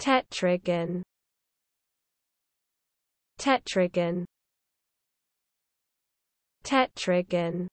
Tetragon Tetragon Tetragon